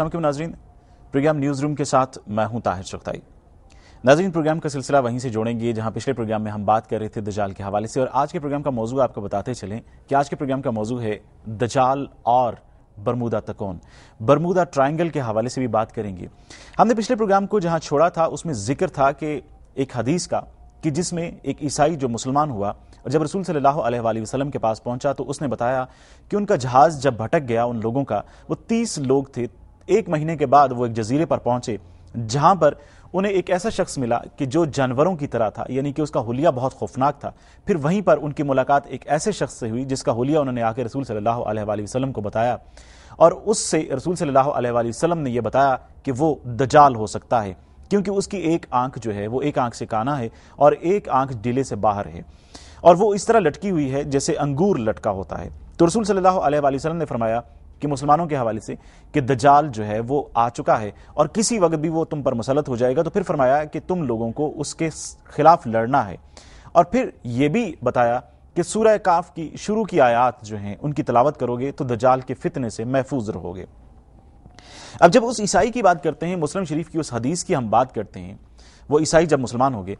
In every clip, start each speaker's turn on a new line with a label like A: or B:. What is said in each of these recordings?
A: असलम नाजरीन programme news room के साथ मैं हूं ताहिर चुगताई नाजरीन प्रोग्राम का सिलसिला वहीं से जोड़ेंगे जहां पिछले प्रोग्राम में हम बात कर रहे थे दजाल के हवाले से और आज के प्रोग्राम का मौजू आपको बताते चलें कि आज के प्रोग्राम का मौजू है दजाल और बरमूदा तकोन बरमूदा ट्राइंगल के हवाले से भी बात करेंगे हमने पिछले प्रोग्राम को जहाँ छोड़ा था उसमें जिक्र था कि एक हदीस का कि जिसमें एक ईसाई जो मुसलमान हुआ और जब रसूल सल्लल्लाहु अलैहि वसल्लम के पास पहुंचा तो उसने बताया कि उनका जहाज़ जब भटक गया उन लोगों का वो तीस लोग थे एक महीने के बाद वो एक जजीरे पर पहुंचे जहां पर उन्हें एक ऐसा शख्स मिला कि जो जानवरों की तरह था यानी कि उसका हुलिया बहुत खौफनाक था फिर वहीं पर उनकी मुलाकात एक ऐसे शख्स से हुई जिसका हुलिया उन्होंने आके रसूल सल्लल्लाहु अलैहि वसल्लम को बताया और उससे रसूल सल्लल्लाहु अलैहि वसल्लम ने यह बताया कि वो दजाल हो सकता है क्योंकि उसकी एक आंख जो है वो एक आंख से काना है और एक आंख डीले से बाहर है और वो इस तरह लटकी हुई है जैसे अंगूर लटका होता है तो रसूल सल्लल्लाहु अलैहि वसल्लम ने फरमाया कि मुसलमानों के हवाले से कि दजाल जो है वो आ चुका है और किसी वक्त भी वो तुम पर मुसलत हो जाएगा तो फिर फरमाया कि तुम लोगों को उसके खिलाफ लड़ना है और फिर ये भी बताया कि सूरह काफ की शुरू की आयात जो हैं उनकी तलावत करोगे तो दजाल के फितने से महफूज रहोगे अब जब उस ईसाई की बात करते हैं मुस्लिम शरीफ की उस हदीस की हम बात करते हैं वो ईसाई जब मुसलमान हो गए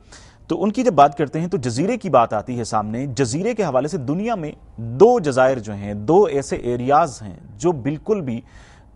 A: तो उनकी जब बात करते हैं तो जजीरे की बात आती है सामने जजीरे के हवाले से दुनिया में दो जजायर जो हैं दो ऐसे एरियाज हैं जो बिल्कुल भी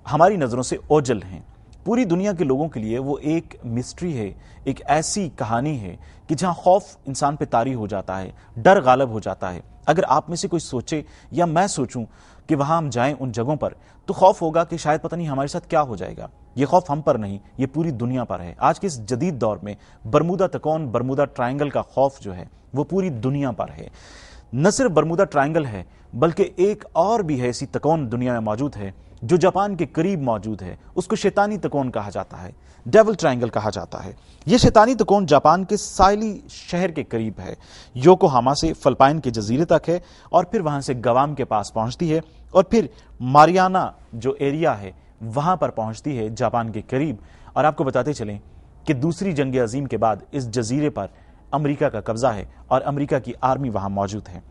A: हमारी नज़रों से ओझल हैं पूरी दुनिया के लोगों के लिए वो एक मिस्ट्री है एक ऐसी कहानी है कि जहाँ खौफ इंसान पे तारी हो जाता है डर गालब हो जाता है अगर आप में से कोई सोचे या मैं सोचूं कि वहां हम जाएं उन जगहों पर तो खौफ होगा कि शायद पता नहीं हमारे साथ क्या हो जाएगा ये खौफ हम पर नहीं ये पूरी दुनिया पर है आज के इस जदीद दौर में बरमूदा तकौन बरमूदा ट्राइंगल का खौफ जो है वो पूरी दुनिया पर है न सिर्फ बरमूदा ट्राइंगल है बल्कि एक और भी है ऐसी तकौन दुनिया में मौजूद है जो जापान के करीब मौजूद है उसको शैतानी तकोन कहा जाता है डेवल ट्रायंगल कहा जाता है यह शैतानी तकोन जापान के साइली शहर के करीब है योकोहामा से फलपाइन के जजीरे तक है और फिर वहां से गवाम के पास पहुंचती है और फिर मारियाना जो एरिया है वहां पर पहुंचती है जापान के करीब और आपको बताते चलें कि दूसरी जंग अजीम के बाद इस जजीरे पर अमेरिका का कब्जा है और अमेरिका की आर्मी वहां मौजूद है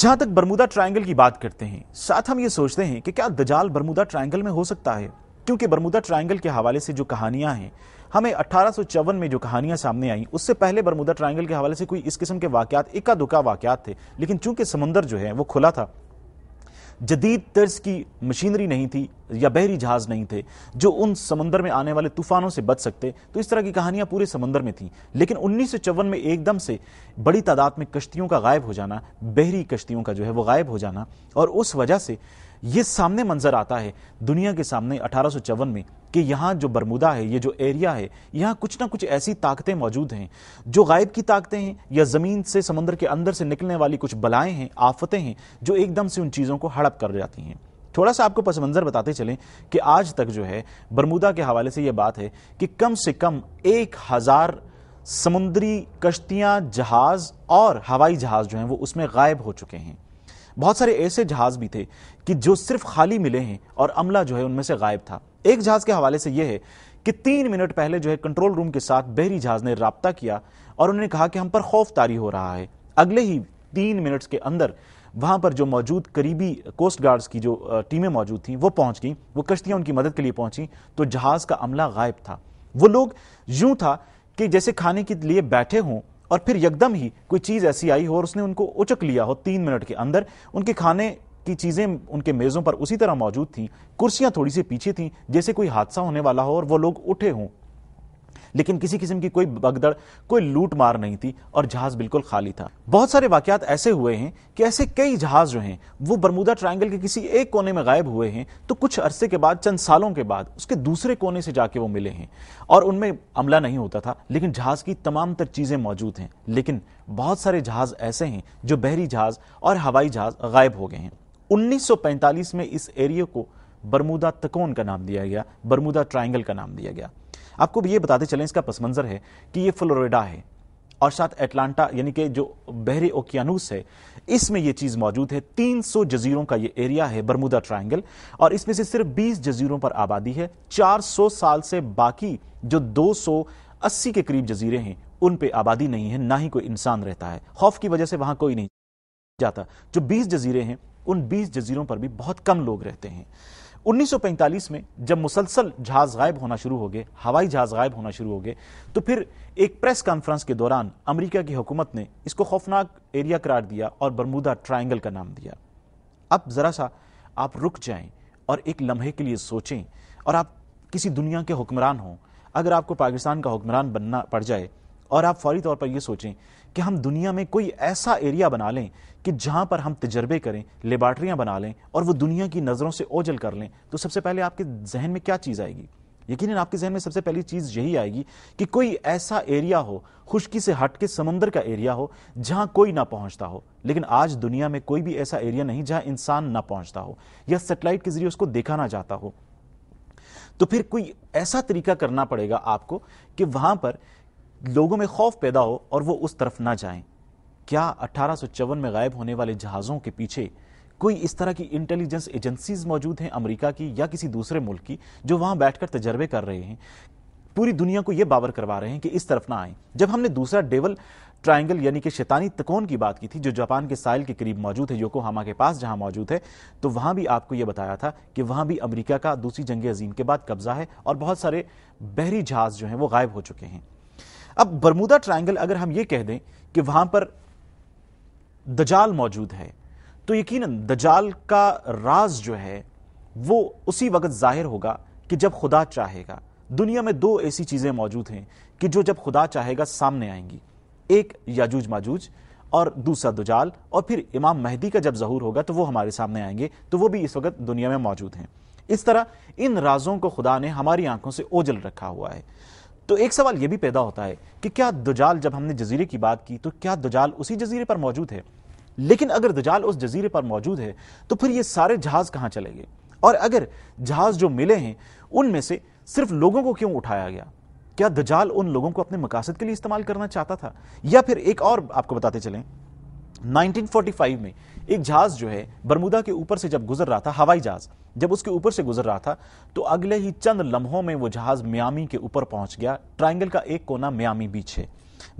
A: जहां तक बरमूदा ट्रायंगल की बात करते हैं साथ हम ये सोचते हैं कि क्या दजाल बरमूदा ट्रायंगल में हो सकता है क्योंकि बरमूदा ट्रायंगल के हवाले से जो कहानियां हैं हमें अठारह में जो कहानियां सामने आई उससे पहले बरमूदा ट्रायंगल के हवाले से कोई इस किस्म के वाकत इक्का दुका वाकयात थे लेकिन चूंकि समुंदर जो है वो खुला था जदीद तर्ज की मशीनरी नहीं थी या बहरी जहाज नहीं थे जो उन समंदर में आने वाले तूफानों से बच सकते तो इस तरह की कहानियां पूरे समंदर में थी लेकिन उन्नीस में एकदम से बड़ी तादाद में कश्तियों का गायब हो जाना बहरी कश्तियों का जो है वो गायब हो जाना और उस वजह से ये सामने मंजर आता है दुनिया के सामने अठारह में कि यहाँ जो बरमुदा है ये जो एरिया है यहाँ कुछ ना कुछ ऐसी ताकतें मौजूद हैं जो गायब की ताकतें हैं या ज़मीन से समंदर के अंदर से निकलने वाली कुछ बलाएं हैं आफतें हैं जो एकदम से उन चीज़ों को हड़प कर जाती हैं थोड़ा सा आपको पस मंज़र बताते चलें कि आज तक जो है बरमुदा के हवाले से ये बात है कि कम से कम एक हज़ार समुद्री कश्तियाँ जहाज़ और हवाई जहाज़ जो हैं वो उसमें गायब हो चुके हैं बहुत सारे ऐसे जहाज भी थे कि जो सिर्फ खाली मिले हैं और अमला जो है उनमें से गायब था एक जहाज के हवाले से यह है कि तीन मिनट पहले जो है कंट्रोल रूम के साथ बहरी जहाज ने रबता किया और उन्होंने कहा कि हम पर खौफ तारी हो रहा है अगले ही तीन मिनट्स के अंदर वहां पर जो मौजूद करीबी कोस्ट गार्ड्स की जो टीमें मौजूद थी वो पहुंच गई वो कश्तियाँ उनकी मदद के लिए पहुंची तो जहाज़ का अमला गायब था वो लोग यूं था कि जैसे खाने के लिए बैठे हों और फिर यकदम ही कोई चीज़ ऐसी आई हो और उसने उनको उचक लिया हो तीन मिनट के अंदर उनके खाने की चीज़ें उनके मेज़ों पर उसी तरह मौजूद थी कुर्सियां थोड़ी सी पीछे थी जैसे कोई हादसा होने वाला हो और वो लोग उठे हों लेकिन किसी किस्म की कोई बगदड़ कोई लूट मार नहीं थी और जहाज बिल्कुल खाली था बहुत सारे वाकत ऐसे हुए हैं कि ऐसे कई जहाज जो हैं वो बरमूदा ट्राइंगल के किसी एक कोने में गायब हुए हैं तो कुछ अरसे के बाद चंद सालों के बाद उसके दूसरे कोने से जाके वो मिले हैं और उनमें अमला नहीं होता था लेकिन जहाज की तमाम तर चीज़ें मौजूद हैं लेकिन बहुत सारे जहाज ऐसे हैं जो बहरी जहाज और हवाई जहाज गायब हो गए हैं 1945 में इस एरिया को बरमूदा तकोन का नाम दिया गया बरमूदा ट्रायंगल का नाम दिया गया आपको भी ये बताते चलें इसका पस मंजर है कि ये फ्लोरिडा है और साथ एटलांटा यानी कि जो बहरे ओकियानूस है इसमें यह चीज़ मौजूद है 300 जजीरों का ये एरिया है बरमुदा ट्रायंगल और इसमें से सिर्फ 20 जजीरों पर आबादी है 400 साल से बाकी जो 280 के करीब जजीरे हैं उन पे आबादी नहीं है ना ही कोई इंसान रहता है खौफ की वजह से वहां कोई नहीं जाता जो 20 जजीरे हैं उन 20 जजीरों पर भी बहुत कम लोग रहते हैं 1945 में जब मुसलसल जहाज गायब होना शुरू हो गए हवाई जहाज गायब होना शुरू हो गए तो फिर एक प्रेस कॉन्फ्रेंस के दौरान अमेरिका की हुकूमत ने इसको खौफनाक एरिया करार दिया और बरमूदा ट्रायंगल का नाम दिया अब ज़रा सा आप रुक जाएं और एक लम्हे के लिए सोचें और आप किसी दुनिया के हुक्मरान हों अगर आपको पाकिस्तान का हुक्मरान बनना पड़ जाए और आप फौरी तौर पर यह सोचें कि हम दुनिया में कोई ऐसा एरिया बना लें कि जहां पर हम तजर्बे करें लेबार्ट्रियां बना लें और वो दुनिया की नज़रों से ओझल कर लें तो सबसे पहले आपके जहन में क्या चीज़ आएगी यकीन आपके जहन में सबसे पहली चीज़ यही आएगी कि कोई ऐसा एरिया हो खुशकी से हट के समंदर का एरिया हो जहां कोई ना पहुंचता हो लेकिन आज दुनिया में कोई भी ऐसा एरिया नहीं जहां इंसान ना पहुंचता हो या सेटेलाइट के ज़रिए उसको देखा ना जाता हो तो फिर कोई ऐसा तरीका करना पड़ेगा आपको कि वहां पर लोगों में खौफ पैदा हो और वो उस तरफ ना जाएं क्या अठारह में गायब होने वाले जहाज़ों के पीछे कोई इस तरह की इंटेलिजेंस एजेंसीज मौजूद हैं अमेरिका की या किसी दूसरे मुल्क की जो वहां बैठकर तजर्बे कर रहे हैं पूरी दुनिया को यह बावर करवा रहे हैं कि इस तरफ ना आए जब हमने दूसरा डेवल ट्रायंगल यानी कि शैतानी तकोन की बात की थी जो जापान के साइल के करीब मौजूद है योकोहामा के पास जहां मौजूद है तो वहां भी आपको यह बताया था कि वहां भी अमरीका का दूसरी जंग अजीम के बाद कब्जा है और बहुत सारे बहरी जहाज जो हैं वो गायब हो चुके हैं अब बरमूदा ट्रायंगल अगर हम ये कह दें कि वहां पर दजाल मौजूद है तो यकीनन दजाल का राज जो है वो उसी वक्त जाहिर होगा कि जब खुदा चाहेगा दुनिया में दो ऐसी चीज़ें मौजूद हैं कि जो जब खुदा चाहेगा सामने आएंगी एक याजूज माजूज और दूसरा दुजाल और फिर इमाम महदी का जब जहूर होगा तो वो हमारे सामने आएंगे तो वो भी इस वक्त दुनिया में मौजूद हैं इस तरह इन राजों को खुदा ने हमारी आंखों से ओझल रखा हुआ है तो एक सवाल यह भी पैदा होता है कि क्या दुजाल जब हमने जजीरे की बात की तो क्या दुजाल उसी जजीरे पर मौजूद है लेकिन अगर दुजाल उस जजीरे पर मौजूद है तो फिर ये सारे जहाज कहाँ चले गए और अगर जहाज जो मिले हैं उनमें से सिर्फ लोगों को क्यों उठाया गया क्या दजाल उन लोगों को अपने मकासद के लिए इस्तेमाल करना चाहता था या फिर एक और आपको बताते चलें 1945 में एक जहाज जो है बरमुदा के ऊपर से जब गुजर रहा था हवाई जहाज जब उसके ऊपर से गुजर रहा था तो अगले ही चंद लम्हों में वो जहाज मियामी के ऊपर पहुंच गया ट्राइंगल का एक कोना मियामी बीच है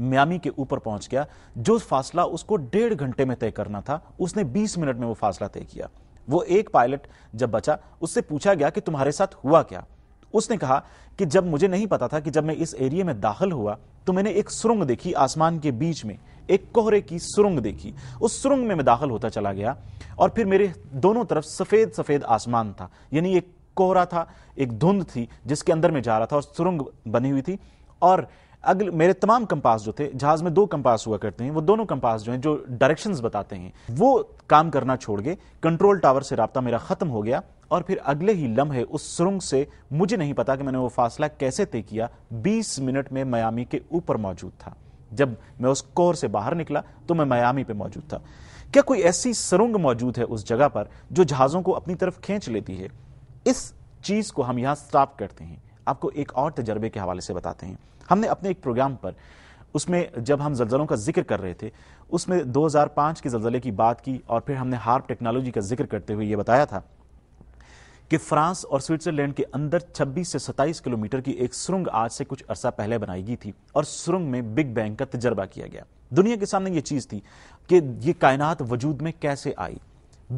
A: मियामी के ऊपर पहुंच गया जो फासला उसको डेढ़ घंटे में तय करना था उसने बीस मिनट में वो फासला तय किया वो एक पायलट जब बचा उससे पूछा गया कि तुम्हारे साथ हुआ क्या उसने कहा कि जब मुझे नहीं पता था कि जब मैं इस एरिया में दाखिल हुआ तो मैंने एक सुरंग देखी आसमान के बीच में एक कोहरे की सुरंग देखी उस सुरंग में मैं दाखिल होता चला गया और फिर मेरे दोनों तरफ सफ़ेद सफ़ेद आसमान था यानी एक कोहरा था एक धुंध थी जिसके अंदर में जा रहा था और सुरंग बनी हुई थी और अगले मेरे तमाम कंपास जो थे जहाज में दो कंपास हुआ करते हैं वो दोनों कंपास जो हैं जो डायरेक्शंस बताते हैं वो काम करना छोड़ गए कंट्रोल टावर से रबता मेरा ख़त्म हो गया और फिर अगले ही लम्हे उस सुरंग से मुझे नहीं पता कि मैंने वो फासला कैसे तय किया 20 मिनट में मयामी के ऊपर मौजूद था जब मैं उस कोर से बाहर निकला तो मैं मयामी पे मौजूद था क्या कोई ऐसी सुरंग मौजूद है उस जगह पर जो जहाज़ों को अपनी तरफ खींच लेती है इस चीज़ को हम यहाँ स्टॉप करते हैं आपको एक और तजर्बे के हवाले से बताते हैं हमने अपने एक प्रोग्राम पर उसमें जब हम जल्जलों का जिक्र कर रहे थे उसमें 2005 के जल्जले की बात की और फिर हमने हार्प टेक्नोलॉजी का जिक्र करते हुए यह बताया था कि फ्रांस और स्विट्जरलैंड के अंदर 26 से 27 किलोमीटर की एक सुरंग आज से कुछ अरसा पहले बनाई गई थी और सुरंग में बिग बैंग का तजर्बा किया गया दुनिया के सामने ये चीज़ थी कि ये कायनात वजूद में कैसे आई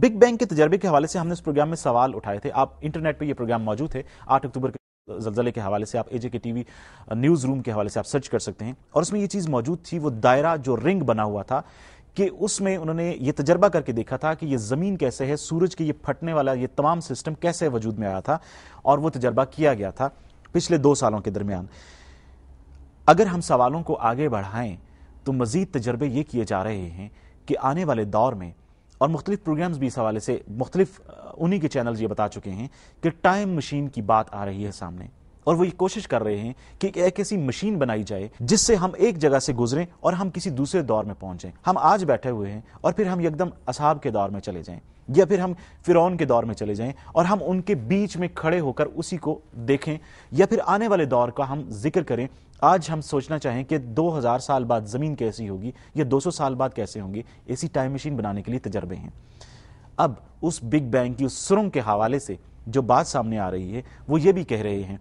A: बिग बैंग के तजर्बे के हवाले से हमने इस प्रोग्राम में सवाल उठाए थे आप इंटरनेट पर यह प्रोग्राम मौजूद है आठ अक्टूबर के जलजले के हवाले से आप एजे के टीवी न्यूज़ रूम के हवाले से आप सर्च कर सकते हैं और उसमें यह चीज़ मौजूद थी वो दायरा जो रिंग बना हुआ था कि उसमें उन्होंने ये तजर्बा करके देखा था कि ये ज़मीन कैसे है सूरज के ये फटने वाला ये तमाम सिस्टम कैसे वजूद में आया था और वो तजर्बा किया गया था पिछले दो सालों के दरमियान अगर हम सवालों को आगे बढ़ाएं तो मज़ीद तजर्बे ये किए जा रहे हैं कि आने वाले दौर में और मुख्तलिफ प्रोग्राम्स भी इस हवाले से मुख्तलिफ उन्हीं के चैनल्स ये बता चुके हैं कि टाइम मशीन की बात आ रही है सामने और वो ये कोशिश कर रहे हैं कि एक ऐसी मशीन बनाई जाए जिससे हम एक जगह से गुजरें और हम किसी दूसरे दौर में पहुंचें हम आज बैठे हुए हैं और फिर हम एकदम असाब के दौर में चले जाएं या फिर हम फिरौन के दौर में चले जाएं और हम उनके बीच में खड़े होकर उसी को देखें या फिर आने वाले दौर का हम जिक्र करें आज हम सोचना चाहें कि 2000 साल बाद ज़मीन कैसी होगी या 200 साल बाद कैसे होंगे ऐसी टाइम मशीन बनाने के लिए तजर्बे हैं अब उस बिग बैंग की उस सुरंग के हवाले से जो बात सामने आ रही है वो ये भी कह रहे हैं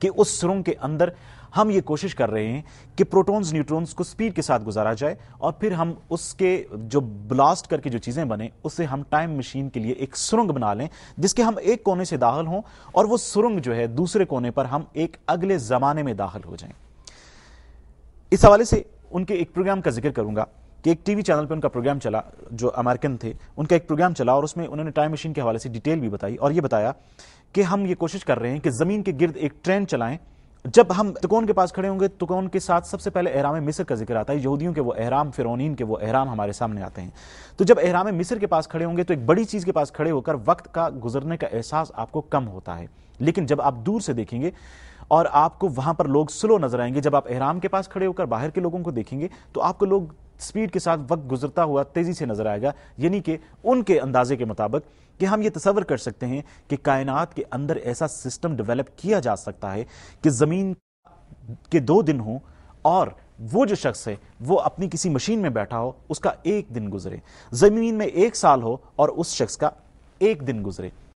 A: कि उस सुरंग के अंदर हम ये कोशिश कर रहे हैं कि प्रोटॉन्स न्यूट्रॉन्स को स्पीड के साथ गुजारा जाए और फिर हम उसके जो ब्लास्ट करके जो चीज़ें बने उसे हम टाइम मशीन के लिए एक सुरंग बना लें जिसके हम एक कोने से दाखिल हों और वो सुरंग जो है दूसरे कोने पर हम एक अगले ज़माने में दाखिल हो जाएं इस हवाले से उनके एक प्रोग्राम का जिक्र करूंगा कि एक टीवी चैनल पर उनका प्रोग्राम चला जो अमेरिकन थे उनका एक प्रोग्राम चला और उसमें उन्होंने टाइम मशीन के हवाले से डिटेल भी बताई और ये बताया कि हम ये कोशिश कर रहे हैं कि ज़मीन के गिर्द एक ट्रेंड चलाएं जब हम तुकोन के पास खड़े होंगे तुकोन के साथ सबसे पहले एहराम मिस्र का जिक्र आता है यहूदियों के वो एहराम फिरौनीन के वो एहराम हमारे सामने आते हैं तो जब एहराम मिस्र के पास खड़े होंगे तो एक बड़ी चीज़ के पास खड़े होकर वक्त का गुजरने का एहसास आपको कम होता है लेकिन जब आप दूर से देखेंगे और आपको वहां पर लोग स्लो नजर आएंगे जब आप एहराम के पास खड़े होकर बाहर के लोगों को देखेंगे तो आपको लोग स्पीड के साथ वक्त गुजरता हुआ तेज़ी से नज़र आएगा यानी कि उनके अंदाजे के मुताबिक कि हम ये तस्वर कर सकते हैं कि कायनात के अंदर ऐसा सिस्टम डेवलप किया जा सकता है कि ज़मीन के दो दिन हों और वो जो शख्स है वो अपनी किसी मशीन में बैठा हो उसका एक दिन गुजरे ज़मीन में एक साल हो और उस शख्स का एक दिन गुजरे